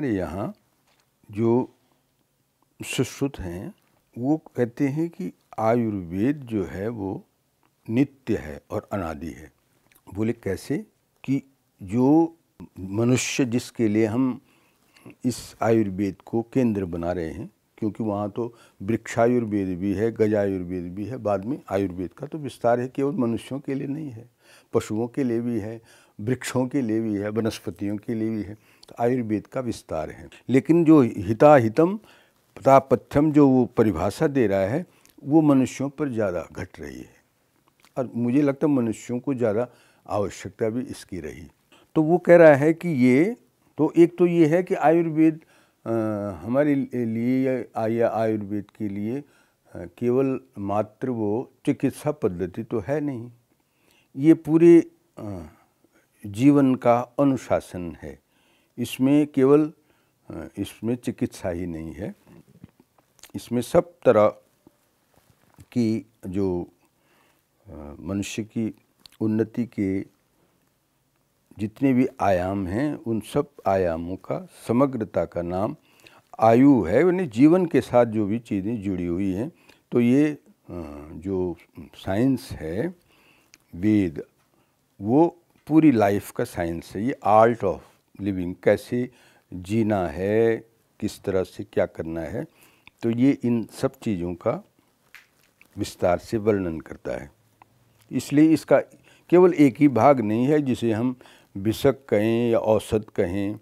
हमारे यहाँ जो सुश्रुत हैं वो कहते हैं कि आयुर्वेद जो है वो नित्य है और अनादि है बोले कैसे कि जो मनुष्य जिसके लिए हम इस आयुर्वेद को केंद्र बना रहे हैं क्योंकि वहाँ तो वृक्षायुर्वेद भी है गजायुर्वेद भी है बाद में आयुर्वेद का तो विस्तार है केवल मनुष्यों के लिए नहीं है पशुओं के लिए भी है वृक्षों के लिए भी है वनस्पतियों के लिए भी है आयुर्वेद का विस्तार है लेकिन जो हिताहितम पथापथ्यम जो वो परिभाषा दे रहा है वो मनुष्यों पर ज़्यादा घट रही है और मुझे लगता है मनुष्यों को ज़्यादा आवश्यकता भी इसकी रही तो वो कह रहा है कि ये तो एक तो ये है कि आयुर्वेद हमारे लिए या आयुर्वेद के लिए केवल मात्र वो चिकित्सा पद्धति तो है नहीं ये पूरे जीवन का अनुशासन है इसमें केवल इसमें चिकित्सा ही नहीं है इसमें सब तरह की जो मनुष्य की उन्नति के जितने भी आयाम हैं उन सब आयामों का समग्रता का नाम आयु है यानी जीवन के साथ जो भी चीज़ें जुड़ी हुई हैं तो ये जो साइंस है वेद वो पूरी लाइफ का साइंस है ये आर्ट ऑफ लिविंग कैसे जीना है किस तरह से क्या करना है तो ये इन सब चीज़ों का विस्तार से वर्णन करता है इसलिए इसका केवल एक ही भाग नहीं है जिसे हम विषक कहें या औसत कहें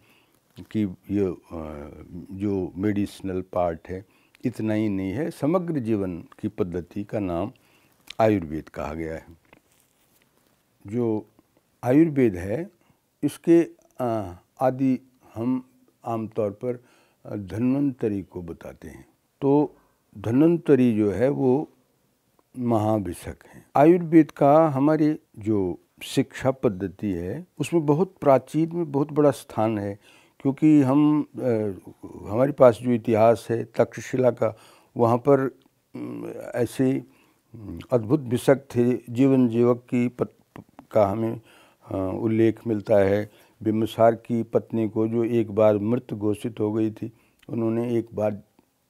कि ये जो मेडिसिनल पार्ट है इतना ही नहीं है समग्र जीवन की पद्धति का नाम आयुर्वेद कहा गया है जो आयुर्वेद है इसके आदि हम आमतौर पर धन्वंतरी को बताते हैं तो धन्वंतरी जो है वो महाभिषक हैं आयुर्वेद का हमारी जो शिक्षा पद्धति है उसमें बहुत प्राचीन में बहुत बड़ा स्थान है क्योंकि हम आ, हमारे पास जो इतिहास है तक्षशिला का वहाँ पर ऐसे अद्भुत विषक थे जीवन जीवक की पत, का हमें उल्लेख मिलता है बिमसार की पत्नी को जो एक बार मृत घोषित हो गई थी उन्होंने एक बार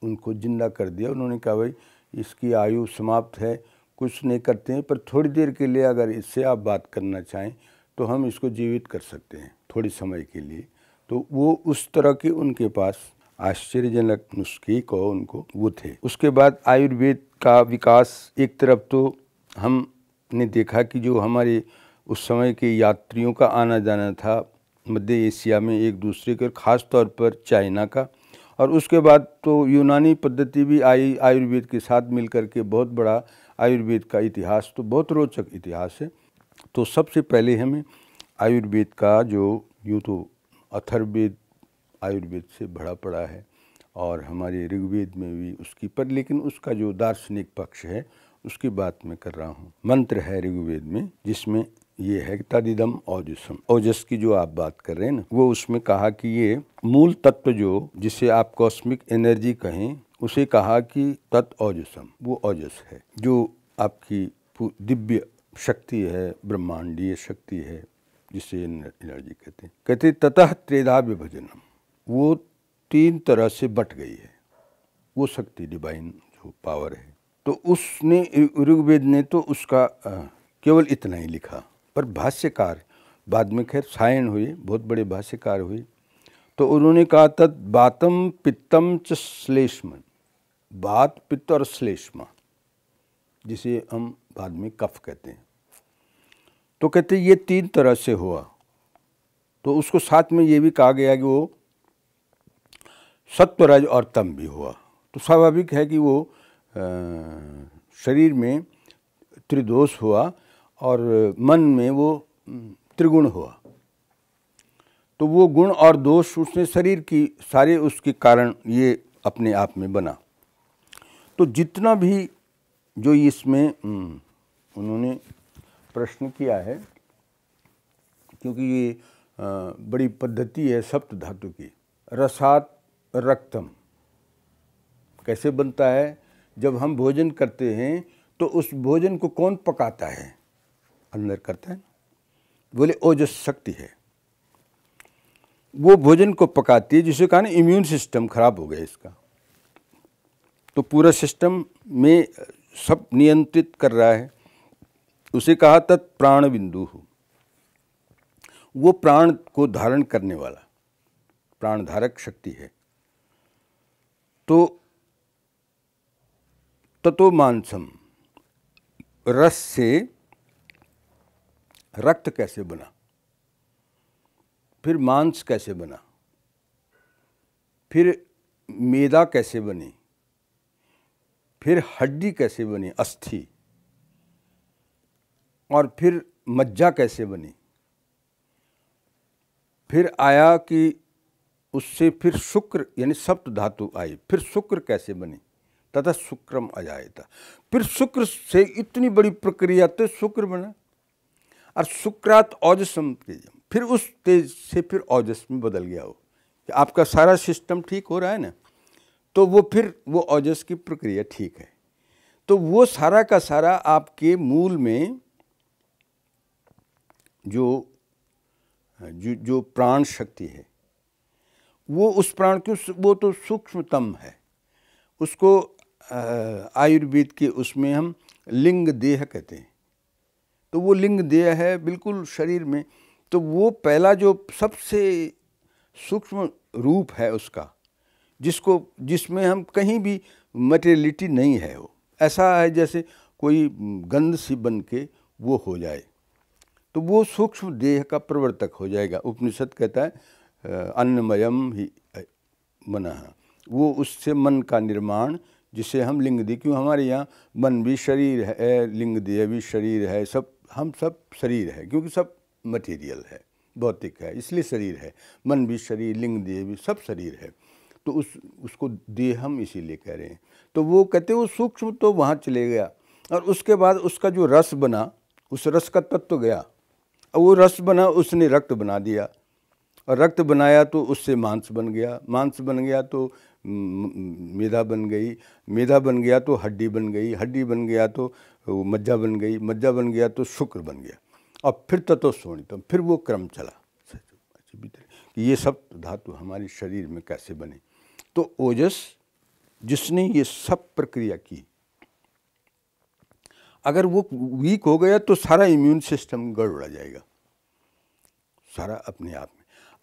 उनको जिंदा कर दिया उन्होंने कहा भाई इसकी आयु समाप्त है कुछ नहीं करते हैं पर थोड़ी देर के लिए अगर इससे आप बात करना चाहें तो हम इसको जीवित कर सकते हैं थोड़े समय के लिए तो वो उस तरह के उनके पास आश्चर्यजनक नुस्खे को उनको वो थे उसके बाद आयुर्वेद का विकास एक तरफ तो हमने देखा कि जो हमारे उस समय के यात्रियों का आना जाना था मध्य एशिया में एक दूसरे के ख़ास तौर पर चाइना का और उसके बाद तो यूनानी पद्धति भी आई आयुर्वेद के साथ मिल कर के बहुत बड़ा आयुर्वेद का इतिहास तो बहुत रोचक इतिहास है तो सबसे पहले हमें आयुर्वेद का जो यूँ तो अथर्वेद आयुर्वेद से भरा पड़ा है और हमारे ऋग्वेद में भी उसकी पर लेकिन उसका जो दार्शनिक पक्ष है उसकी बात मैं कर रहा हूँ मंत्र है ऋग्वेद में जिसमें ये है तदिदम ओजसम ओजस की जो आप बात कर रहे हैं ना वो उसमें कहा कि ये मूल तत्व जो जिसे आप कॉस्मिक एनर्जी कहें उसे कहा कि तत् ओजसम वो ओजस है जो आपकी दिव्य शक्ति है ब्रह्मांडीय शक्ति है जिसे एनर्जी कहते हैं कहते ततः त्रेधा विभजनम वो तीन तरह से बट गई है वो शक्ति डिवाइन जो पावर है तो उसने ऋग्वेद ने तो उसका केवल इतना ही लिखा पर भाष्यकार बाद में खैर सायण हुए बहुत बड़े भाष्यकार हुए तो उन्होंने कहा था बातम पित्तम च श्लेष्म बात पित्त और श्लेष्मा जिसे हम बाद में कफ कहते हैं तो कहते ये तीन तरह से हुआ तो उसको साथ में ये भी कहा गया कि वो सत्वरज और तम भी हुआ तो स्वाभाविक है कि वो आ, शरीर में त्रिदोष हुआ और मन में वो हम्म, त्रिगुण हुआ तो वो गुण और दोष उसने शरीर की सारे उसके कारण ये अपने आप में बना तो जितना भी जो इसमें हम्म, उन्होंने प्रश्न किया है क्योंकि ये बड़ी पद्धति है सप्त धातु की रसात रक्तम कैसे बनता है जब हम भोजन करते हैं तो उस भोजन को कौन पकाता है अंदर करता है बोले ओ जो शक्ति है वो भोजन को पकाती है जिसके कारण इम्यून सिस्टम खराब हो गया इसका तो पूरा सिस्टम में सब नियंत्रित कर रहा है उसे कहा तत् प्राण बिंदु वो प्राण को धारण करने वाला प्राण धारक शक्ति है तो ततो मानसम रस से रक्त कैसे बना फिर मांस कैसे बना फिर मेदा कैसे बनी फिर हड्डी कैसे बनी अस्थि और फिर मज्जा कैसे बनी फिर आया कि उससे फिर शुक्र यानी सप्त धातु आई फिर शुक्र कैसे बनी तथा शुक्रम अजायता फिर शुक्र से इतनी बड़ी प्रक्रिया तो शुक्र बना और सुक्रात औजसम तेज फिर उस तेज से फिर औजस में बदल गया हो कि आपका सारा सिस्टम ठीक हो रहा है ना तो वो फिर वो औजस की प्रक्रिया ठीक है तो वो सारा का सारा आपके मूल में जो जो, जो प्राण शक्ति है वो उस प्राण की वो तो सूक्ष्मतम है उसको आयुर्वेद के उसमें हम लिंग देह कहते हैं तो वो लिंग देह है बिल्कुल शरीर में तो वो पहला जो सबसे सूक्ष्म रूप है उसका जिसको जिसमें हम कहीं भी मटेरियलिटी नहीं है वो ऐसा है जैसे कोई गंध सी बन के वो हो जाए तो वो सूक्ष्म देह का प्रवर्तक हो जाएगा उपनिषद कहता है अन्नमयम ही मन वो उससे मन का निर्माण जिसे हम लिंग दे क्यों हमारे यहाँ मन भी शरीर है लिंग देह भी शरीर है सब हम सब शरीर है क्योंकि सब मटेरियल है भौतिक है इसलिए शरीर है मन भी शरीर लिंग देह भी सब शरीर है तो उस उसको देह हम इसीलिए कह रहे हैं तो वो कहते वो सूक्ष्म तो वहाँ चले गया और उसके बाद उसका जो रस बना उस रस का तत्व तो गया और वो रस बना उसने रक्त बना दिया और रक्त बनाया तो उससे मांस बन गया मांस बन गया तो मेधा बन गई मेधा बन गया तो हड्डी बन गई हड्डी बन गया तो मज्जा बन गई मज्जा बन गया तो शुक्र बन गया और फिर तत्व सोणितम फिर वो क्रम चला तो कि ये सब धातु हमारे शरीर में कैसे बने तो ओजस जिसने ये सब प्रक्रिया की अगर वो वीक हो गया तो सारा इम्यून सिस्टम गड़बड़ा जाएगा सारा अपने आप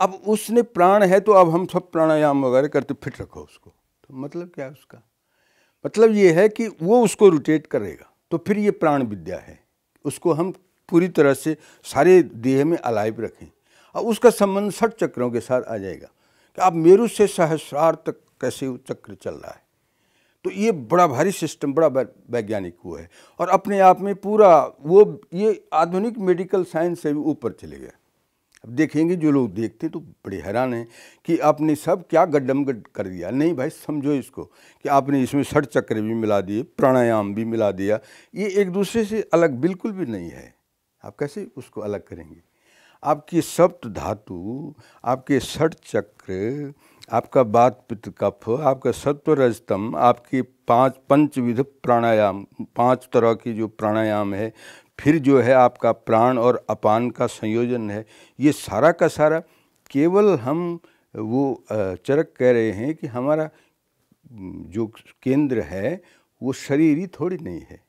अब उसने प्राण है तो अब हम सब प्राणायाम वगैरह करते फिट रखो उसको तो मतलब क्या है उसका मतलब ये है कि वो उसको रोटेट करेगा तो फिर ये प्राण विद्या है उसको हम पूरी तरह से सारे देह में अलाइव रखें और उसका संबंध सठ चक्रों के साथ आ जाएगा कि आप मेरु से सहस्रार तक कैसे चक्र चल रहा है तो ये बड़ा भारी सिस्टम बड़ा वैज्ञानिक वो है और अपने आप में पूरा वो ये आधुनिक मेडिकल साइंस से भी ऊपर चले गया अब देखेंगे जो लोग देखते तो बड़े हैरान हैं कि आपने सब क्या गड्डम गड कर दिया नहीं भाई समझो इसको कि आपने इसमें षठ चक्र भी मिला दिए प्राणायाम भी मिला दिया ये एक दूसरे से अलग बिल्कुल भी नहीं है आप कैसे उसको अलग करेंगे आपकी सप्त धातु आपके षठ चक्र आपका बात पित्त कफ आपका सत्व रजतम आपके पांच पंचविध प्राणायाम पांच तरह की जो प्राणायाम है फिर जो है आपका प्राण और अपान का संयोजन है ये सारा का सारा केवल हम वो चरक कह रहे हैं कि हमारा जो केंद्र है वो शरीर ही थोड़ी नहीं है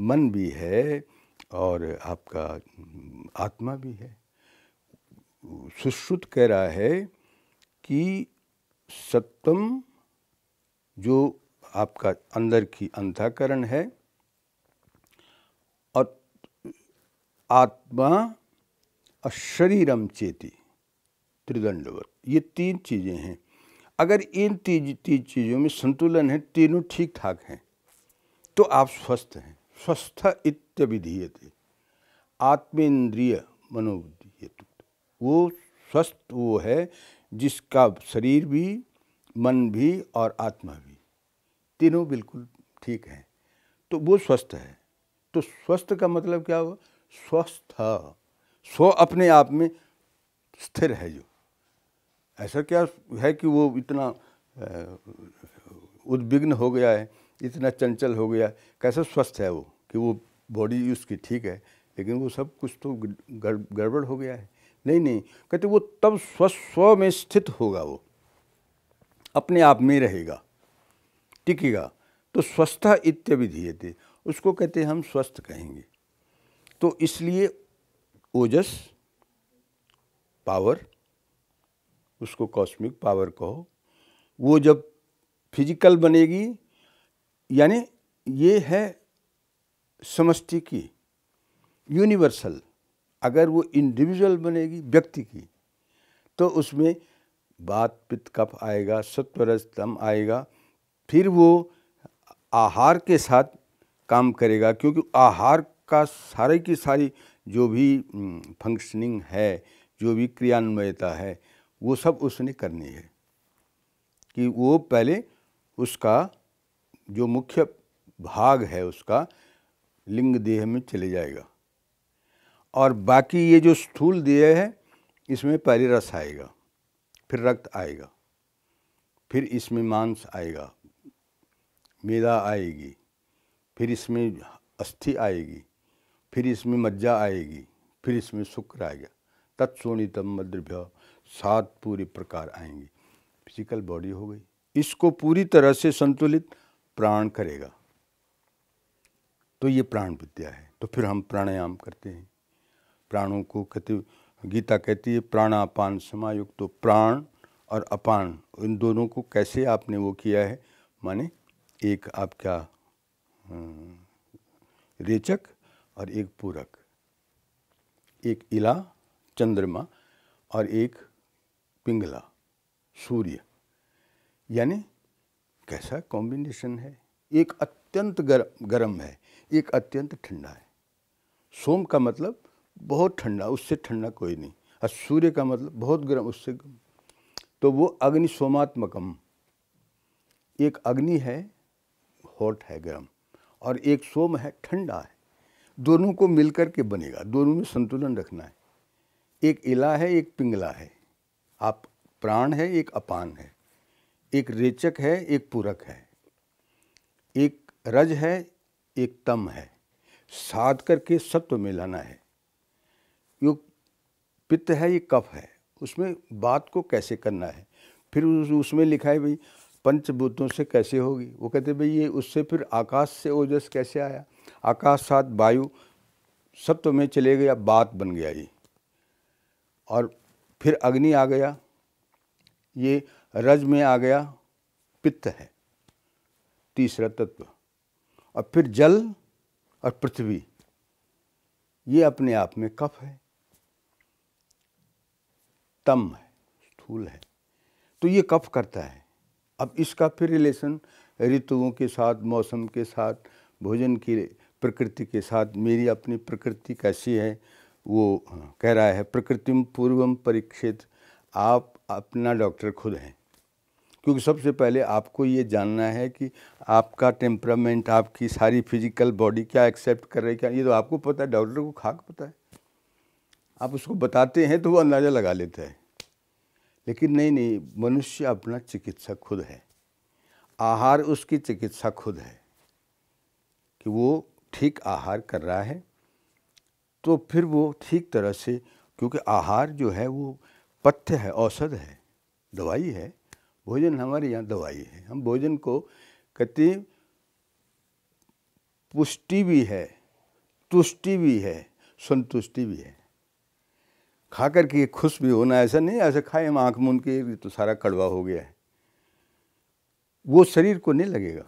मन भी है और आपका आत्मा भी है सुश्रुत कह रहा है कि सप्तम जो आपका अंदर की अंधाकरण है आत्मा और शरीरम चेती त्रिदंडवत ये तीन चीज़ें हैं अगर इन तीन तीन चीज़ों में संतुलन है तीनों ठीक ठाक हैं तो आप स्वस्थ हैं स्वस्थ इत्यभिधीयते आत्मेंद्रिय मनोबुद्धि वो स्वस्थ वो है जिसका शरीर भी मन भी और आत्मा भी तीनों बिल्कुल ठीक हैं तो वो स्वस्थ है तो स्वस्थ का मतलब क्या हुआ स्वस्थ स्व अपने आप में स्थिर है जो ऐसा क्या है कि वो इतना उद्विग्न हो गया है इतना चंचल हो गया कैसा स्वस्थ है वो कि वो बॉडी उसकी ठीक है लेकिन वो सब कुछ तो गड़बड़ हो गया है नहीं नहीं कहते वो तब स्व स्व में स्थित होगा वो अपने आप में रहेगा टिकेगा तो स्वस्थ इत्य थे उसको कहते हम स्वस्थ कहेंगे तो इसलिए ओजस पावर उसको कॉस्मिक पावर कहो वो जब फिजिकल बनेगी यानी ये है समष्टि की यूनिवर्सल अगर वो इंडिविजुअल बनेगी व्यक्ति की तो उसमें बात पित्त कफ आएगा सत्वरज आएगा फिर वो आहार के साथ काम करेगा क्योंकि आहार का सारे की सारी जो भी फंक्शनिंग है जो भी क्रियान्वयता है वो सब उसने करनी है कि वो पहले उसका जो मुख्य भाग है उसका लिंग देह में चले जाएगा और बाकी ये जो स्थूल देह है इसमें पहले रस आएगा फिर रक्त आएगा फिर इसमें मांस आएगा मेदा आएगी फिर इसमें अस्थि आएगी फिर इसमें मज्जा आएगी फिर इसमें शुक्र आएगा तत्सोणितम मद्रभ्य सात पूरे प्रकार आएंगे फिजिकल बॉडी हो गई इसको पूरी तरह से संतुलित प्राण करेगा तो ये प्राण विद्या है तो फिर हम प्राणायाम करते हैं प्राणों को कहते गीता कहती है प्राणापान समायुक्त तो प्राण और अपान इन दोनों को कैसे आपने वो किया है माने एक आपका रेचक और एक पूरक एक इला चंद्रमा और एक पिंगला सूर्य यानी कैसा कॉम्बिनेशन है एक अत्यंत गर, गर्म है एक अत्यंत ठंडा है सोम का मतलब बहुत ठंडा उससे ठंडा कोई नहीं और सूर्य का मतलब बहुत गर्म उससे तो वो अग्नि सोमात्मकम एक अग्नि है हॉट है गर्म और एक सोम है ठंडा है दोनों को मिलकर के बनेगा दोनों में संतुलन रखना है एक इला है एक पिंगला है आप प्राण है एक अपान है एक रेचक है एक पूरक है एक रज है एक तम है साध करके सत्व में लाना है यो पित्त है ये कफ है उसमें बात को कैसे करना है फिर उसमें लिखा है भाई पंचभूतों से कैसे होगी वो कहते भाई ये उससे फिर आकाश से ओजस कैसे आया आकाश साथ वायु सत्व में चले गया बात बन गया ये और फिर अग्नि आ गया ये रज में आ गया पित्त है तीसरा तत्व और फिर जल और पृथ्वी ये अपने आप में कफ है तम है स्थूल है तो ये कफ करता है अब इसका फिर रिलेशन ऋतुओं के साथ मौसम के साथ भोजन की प्रकृति के साथ मेरी अपनी प्रकृति कैसी है वो कह रहा है प्रकृतिम पूर्वम परीक्षित आप अपना डॉक्टर खुद हैं क्योंकि सबसे पहले आपको ये जानना है कि आपका टेम्परामेंट आपकी सारी फिजिकल बॉडी क्या एक्सेप्ट कर रही है क्या ये तो आपको पता है डॉक्टर को खाक पता है आप उसको बताते हैं तो वो अंदाज़ा लगा लेता है लेकिन नहीं नहीं मनुष्य अपना चिकित्सक खुद है आहार उसकी चिकित्सा खुद है कि वो ठीक आहार कर रहा है तो फिर वो ठीक तरह से क्योंकि आहार जो है वो पथ्य है औषध है दवाई है भोजन हमारे यहाँ दवाई है हम भोजन को कहते पुष्टि भी है तुष्टि भी है संतुष्टि भी है खा कर के खुश भी होना ऐसा नहीं ऐसे खाए हम आँख मून के तो सारा कड़वा हो गया है वो शरीर को नहीं लगेगा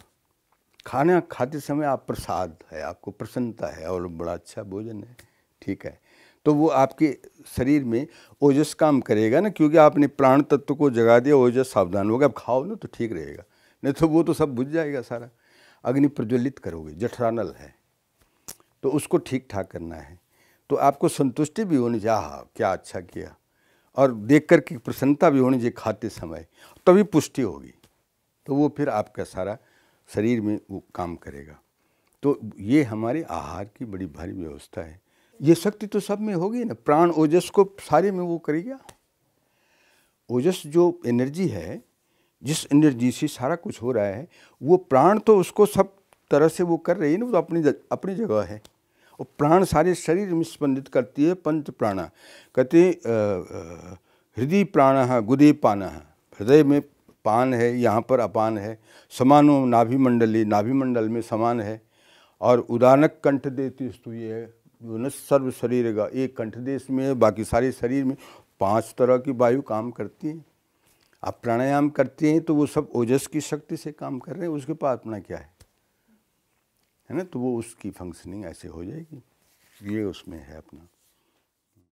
खाना खाते समय आप प्रसाद है आपको प्रसन्नता है और बड़ा अच्छा भोजन है ठीक है तो वो आपके शरीर में ओजस काम करेगा ना क्योंकि आपने प्राण तत्व को जगा दिया ओजस सावधान होगा अब खाओ ना तो ठीक रहेगा नहीं तो वो तो सब बुझ जाएगा सारा अग्नि प्रज्वलित करोगे जठरानल है तो उसको ठीक ठाक करना है तो आपको संतुष्टि भी होनी चाहिए क्या अच्छा किया और देख कर की प्रसन्नता भी होनी चाहिए खाते समय तभी पुष्टि होगी तो वो फिर आपका सारा शरीर में वो काम करेगा तो ये हमारे आहार की बड़ी भारी व्यवस्था है ये शक्ति तो सब में होगी ना प्राण ओजस को सारे में वो करेगा ओजस जो एनर्जी है जिस एनर्जी से सारा कुछ हो रहा है वो प्राण तो उसको सब तरह से वो कर रही है ना वो तो अपनी अपनी जगह है और प्राण सारे शरीर में स्पंदित करती है पंच प्राण कहते हृदय प्राण गुदे पान हृदय में पान है यहाँ पर अपान है समानो नाभिमंडली नाभिमंडल में समान है और उदानक कंठ देती स्तु तो ये न सर्व शरीर का एक कंठ देश में है बाकी सारे शरीर में पांच तरह की वायु काम करती है आप प्राणायाम करते हैं तो वो सब ओजस की शक्ति से काम कर रहे हैं उसके पास अपना क्या है है ना तो वो उसकी फंक्शनिंग ऐसे हो जाएगी ये उसमें है अपना